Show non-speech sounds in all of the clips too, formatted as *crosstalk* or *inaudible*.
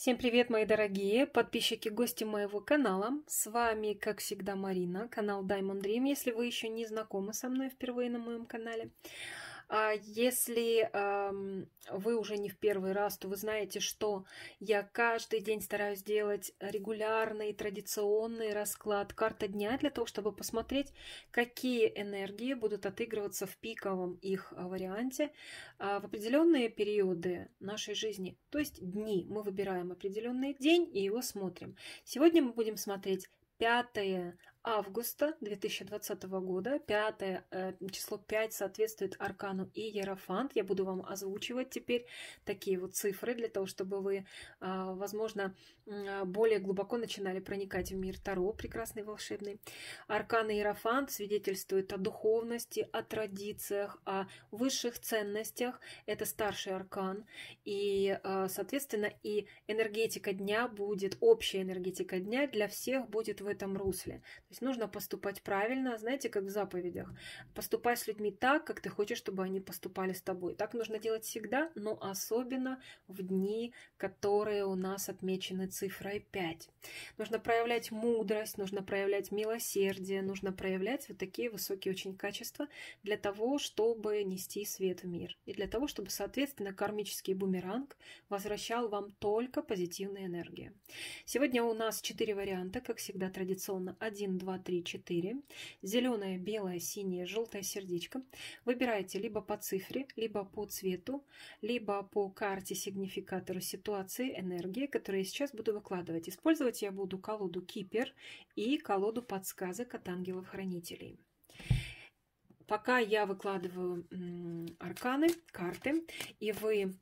Всем привет, мои дорогие подписчики, гости моего канала. С вами, как всегда, Марина, канал Diamond Dream, если вы еще не знакомы со мной впервые на моем канале. А Если вы уже не в первый раз, то вы знаете, что я каждый день стараюсь делать регулярный традиционный расклад карта дня для того, чтобы посмотреть, какие энергии будут отыгрываться в пиковом их а, варианте а, в определенные периоды нашей жизни, то есть дни. Мы выбираем определенный день и его смотрим. Сегодня мы будем смотреть 5 августа 2020 года, 5, э, число 5 соответствует аркану и Ерофант. Я буду вам озвучивать теперь такие вот цифры, для того, чтобы вы, а, возможно, а, более глубоко начинали проникать в мир Таро, прекрасный волшебный. Аркан и Ерофант свидетельствуют о духовности, о традициях, о высших ценностях. Это старший аркан. И, а, соответственно, и энергетика дня будет, общая энергетика дня для всех будет в этом русле. То есть нужно поступать правильно, знаете, как в заповедях. Поступай с людьми так, как ты хочешь, чтобы они поступали с тобой. Так нужно делать всегда, но особенно в дни, которые у нас отмечены цифрой 5. Нужно проявлять мудрость, нужно проявлять милосердие, нужно проявлять вот такие высокие очень качества для того, чтобы нести свет в мир. И для того, чтобы, соответственно, кармический бумеранг возвращал вам только позитивные энергии. Сегодня у нас четыре варианта, как всегда традиционно. Один 2, 3, 4. Зеленое, белое, синее, желтое сердечко. Выбираете либо по цифре, либо по цвету, либо по карте сигнификатора ситуации, энергии, которую я сейчас буду выкладывать. Использовать я буду колоду Кипер и колоду подсказок от ангелов-хранителей. Пока я выкладываю арканы, карты, и вы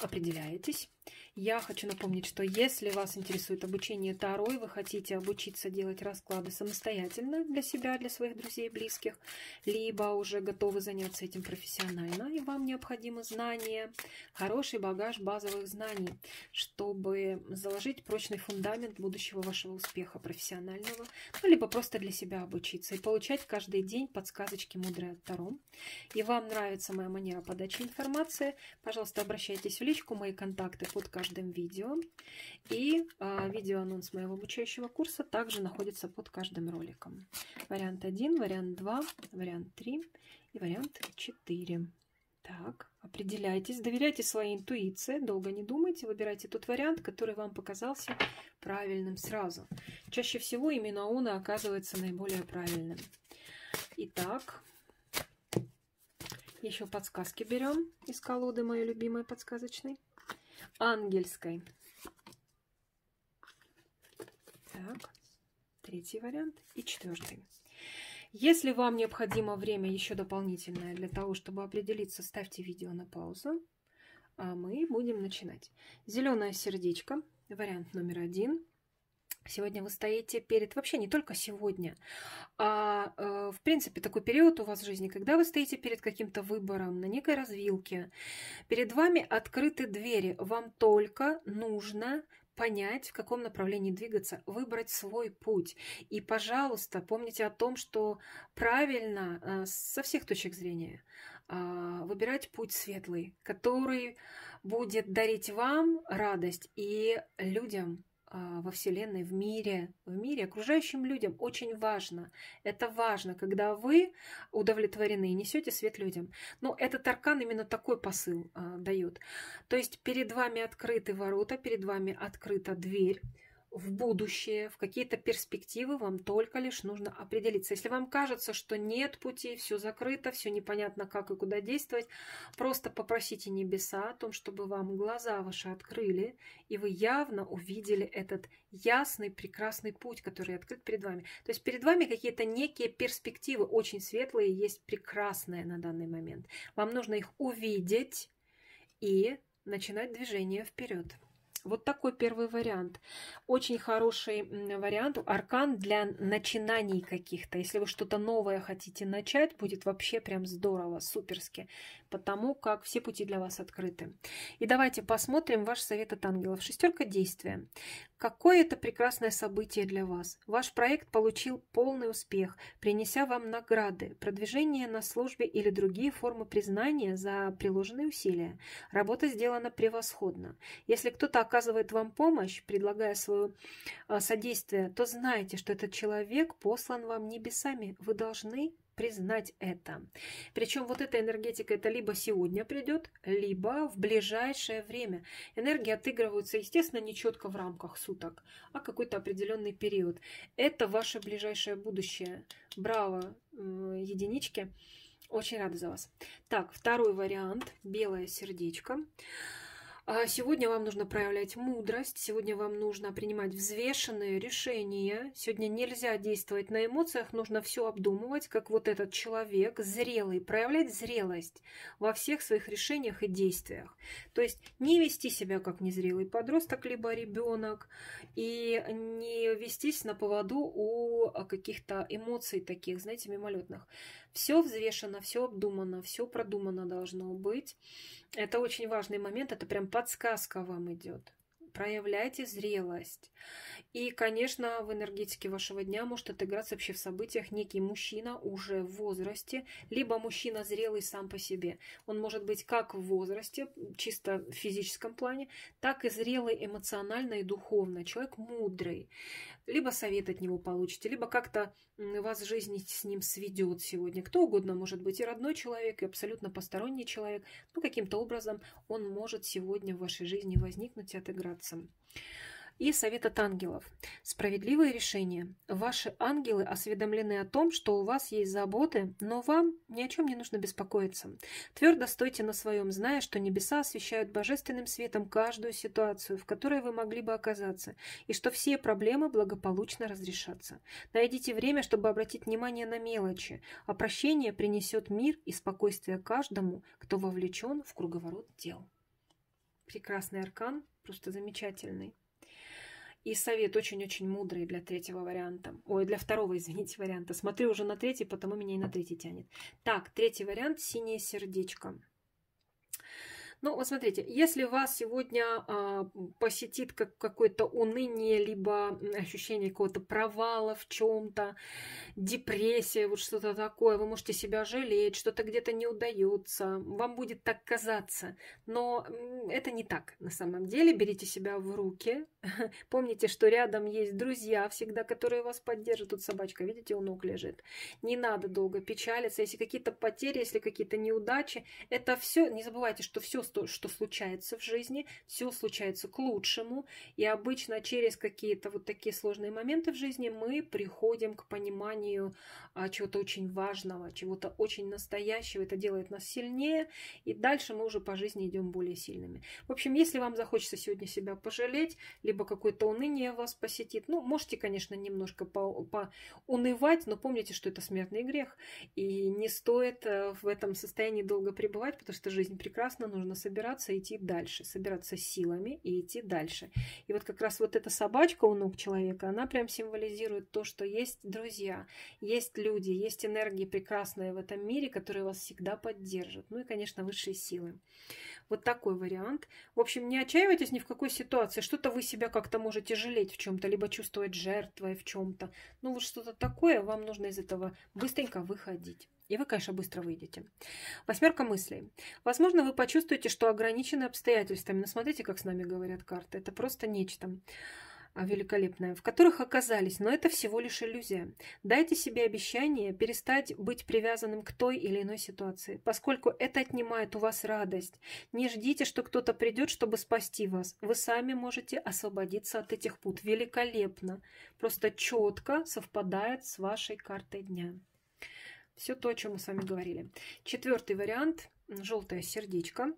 определяетесь, я хочу напомнить, что если вас интересует обучение Таро, и вы хотите обучиться делать расклады самостоятельно для себя, для своих друзей и близких, либо уже готовы заняться этим профессионально, и вам необходимы знания, хороший багаж базовых знаний, чтобы заложить прочный фундамент будущего вашего успеха профессионального, ну, либо просто для себя обучиться и получать каждый день подсказочки мудрые от Таро. И вам нравится моя манера подачи информации, пожалуйста, обращайтесь в личку, мои контакты – под каждым видео. И э, а, анонс моего обучающего курса также находится под каждым роликом. Вариант 1, вариант 2, вариант 3 и вариант 4. Так, определяйтесь, доверяйте своей интуиции, долго не думайте, выбирайте тот вариант, который вам показался правильным сразу. Чаще всего именно он оказывается наиболее правильным. Итак, еще подсказки берем из колоды моей любимой подсказочной ангельской. Так, третий вариант и четвертый. Если вам необходимо время еще дополнительное для того, чтобы определиться, ставьте видео на паузу, а мы будем начинать. Зеленое сердечко, вариант номер один – Сегодня вы стоите перед, вообще не только сегодня, а э, в принципе такой период у вас в жизни, когда вы стоите перед каким-то выбором на некой развилке, перед вами открыты двери, вам только нужно понять, в каком направлении двигаться, выбрать свой путь. И, пожалуйста, помните о том, что правильно э, со всех точек зрения а, выбирать путь светлый, который будет дарить вам радость и людям а, во Вселенной, в мире, в мире, окружающим людям очень важно. Это важно, когда вы удовлетворены и несете свет людям. Но этот аркан именно такой посыл а, дает. То есть перед вами открыты ворота, перед вами открыта дверь, в будущее, в какие-то перспективы, вам только лишь нужно определиться. Если вам кажется, что нет пути, все закрыто, все непонятно, как и куда действовать, просто попросите небеса о том, чтобы вам глаза ваши открыли, и вы явно увидели этот ясный, прекрасный путь, который открыт перед вами. То есть перед вами какие-то некие перспективы, очень светлые, есть прекрасные на данный момент. Вам нужно их увидеть и начинать движение вперед. Вот такой первый вариант. Очень хороший вариант, аркан для начинаний каких-то. Если вы что-то новое хотите начать, будет вообще прям здорово, суперски, потому как все пути для вас открыты. И давайте посмотрим ваш совет от ангелов. Шестерка действия. Какое это прекрасное событие для вас. Ваш проект получил полный успех, принеся вам награды, продвижение на службе или другие формы признания за приложенные усилия. Работа сделана превосходно. Если кто-то оказывает вам помощь, предлагая свое а, содействие, то знайте, что этот человек послан вам небесами. Вы должны признать это. Причем вот эта энергетика, это либо сегодня придет, либо в ближайшее время. Энергии отыгрываются, естественно, не четко в рамках суток, а какой-то определенный период. Это ваше ближайшее будущее. Браво, э, единички. Очень рада за вас. Так, второй вариант. Белое сердечко. Белое сердечко. А сегодня вам нужно проявлять мудрость, сегодня вам нужно принимать взвешенные решения, сегодня нельзя действовать на эмоциях, нужно все обдумывать, как вот этот человек зрелый, проявлять зрелость во всех своих решениях и действиях. То есть не вести себя как незрелый подросток, либо ребенок, и не вестись на поводу у а, каких-то эмоций таких, знаете, мимолетных. Все взвешено, все обдумано, все продумано должно быть. Это очень важный момент, это прям подсказка вам идет проявляйте зрелость. И, конечно, в энергетике вашего дня может отыграться вообще в событиях некий мужчина уже в возрасте, либо мужчина зрелый сам по себе. Он может быть как в возрасте, чисто в физическом плане, так и зрелый эмоционально и духовно. Человек мудрый, либо совет от него получите, либо как-то вас жизнь с ним сведет сегодня. Кто угодно может быть и родной человек, и абсолютно посторонний человек, Ну каким-то образом он может сегодня в вашей жизни возникнуть и отыграться и совет от ангелов. Справедливое решение. Ваши ангелы осведомлены о том, что у вас есть заботы, но вам ни о чем не нужно беспокоиться. Твердо стойте на своем, зная, что небеса освещают божественным светом каждую ситуацию, в которой вы могли бы оказаться, и что все проблемы благополучно разрешатся. Найдите время, чтобы обратить внимание на мелочи, а прощение принесет мир и спокойствие каждому, кто вовлечен в круговорот дел. Прекрасный аркан, просто замечательный. И совет очень-очень мудрый для третьего варианта. Ой, для второго, извините, варианта. Смотрю уже на третий, потому меня и на третий тянет. Так, третий вариант – синее сердечко. Ну, вот смотрите, если вас сегодня а, посетит как какое-то уныние, либо ощущение какого-то провала в чем-то, депрессия, вот что-то такое, вы можете себя жалеть, что-то где-то не удается, вам будет так казаться, но это не так на самом деле. Берите себя в руки, *laughs* помните, что рядом есть друзья всегда, которые вас поддержат. Тут собачка, видите, у ног лежит. Не надо долго печалиться, если какие-то потери, если какие-то неудачи, это все, не забывайте, что все что, что случается в жизни, все случается к лучшему, и обычно через какие-то вот такие сложные моменты в жизни мы приходим к пониманию а, чего-то очень важного, чего-то очень настоящего, это делает нас сильнее, и дальше мы уже по жизни идем более сильными. В общем, если вам захочется сегодня себя пожалеть, либо какое-то уныние вас посетит, ну, можете, конечно, немножко по, по унывать, но помните, что это смертный грех, и не стоит э, в этом состоянии долго пребывать, потому что жизнь прекрасна, нужно собираться и идти дальше, собираться силами и идти дальше. И вот как раз вот эта собачка у ног человека, она прям символизирует то, что есть друзья, есть люди, есть энергии прекрасные в этом мире, которые вас всегда поддержат. Ну и, конечно, высшие силы. Вот такой вариант. В общем, не отчаивайтесь ни в какой ситуации. Что-то вы себя как-то можете жалеть в чем-то, либо чувствовать жертвой в чем-то. Ну вот что-то такое вам нужно из этого быстренько выходить. И вы, конечно, быстро выйдете. Восьмерка мыслей. Возможно, вы почувствуете, что ограничены обстоятельствами. Но смотрите, как с нами говорят карты. Это просто нечто а, великолепное, в которых оказались, но это всего лишь иллюзия. Дайте себе обещание перестать быть привязанным к той или иной ситуации, поскольку это отнимает у вас радость. Не ждите, что кто-то придет, чтобы спасти вас. Вы сами можете освободиться от этих пут. Великолепно. Просто четко совпадает с вашей картой дня. Все то, о чем мы с вами говорили. Четвертый вариант – желтое сердечко.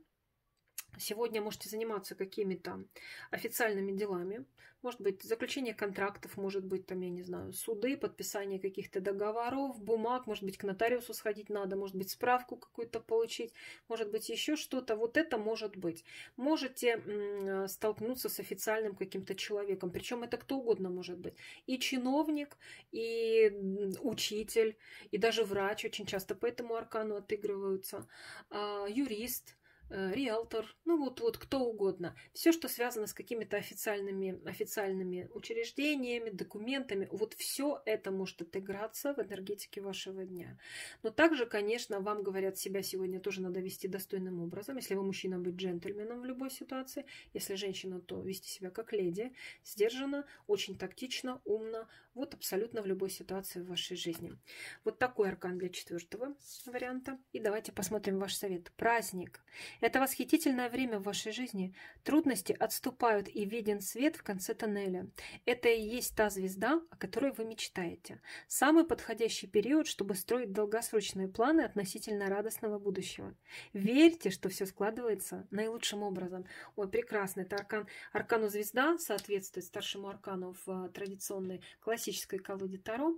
Сегодня можете заниматься какими-то официальными делами. Может быть, заключение контрактов, может быть, там, я не знаю, суды, подписание каких-то договоров, бумаг, может быть, к нотариусу сходить надо, может быть, справку какую-то получить, может быть, еще что-то. Вот это может быть. Можете столкнуться с официальным каким-то человеком. Причем это кто угодно может быть. И чиновник, и учитель, и даже врач очень часто по этому аркану отыгрываются. А, юрист – Э, риэлтор, ну вот, вот кто угодно. Все, что связано с какими-то официальными, официальными учреждениями, документами, вот все это может отыграться в энергетике вашего дня. Но также, конечно, вам говорят, себя сегодня тоже надо вести достойным образом. Если вы мужчина, быть джентльменом в любой ситуации. Если женщина, то вести себя как леди, сдержанно, очень тактично, умно. Вот абсолютно в любой ситуации в вашей жизни. Вот такой аркан для четвертого варианта. И давайте посмотрим ваш совет. Праздник. Это восхитительное время в вашей жизни. Трудности отступают и виден свет в конце тоннеля. Это и есть та звезда, о которой вы мечтаете. Самый подходящий период, чтобы строить долгосрочные планы относительно радостного будущего. Верьте, что все складывается наилучшим образом. Ой, прекрасно. Это аркан. Аркану звезда соответствует старшему аркану в э, традиционной классической колоде Таро.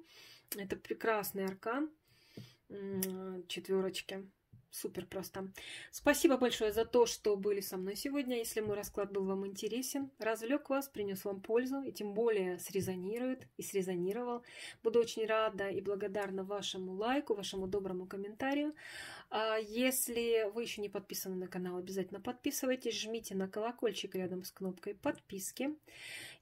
Это прекрасный аркан э, четверочки супер просто. Спасибо большое за то, что были со мной сегодня. Если мой расклад был вам интересен, развлек вас, принес вам пользу и тем более срезонирует и срезонировал, буду очень рада и благодарна вашему лайку, вашему доброму комментарию. А если вы еще не подписаны на канал, обязательно подписывайтесь, жмите на колокольчик рядом с кнопкой подписки.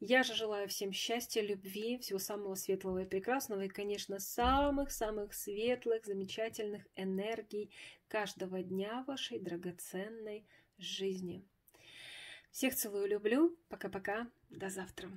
Я же желаю всем счастья, любви, всего самого светлого и прекрасного и, конечно, самых-самых светлых, замечательных энергий, каждого дня вашей драгоценной жизни. Всех целую, люблю. Пока-пока. До завтра.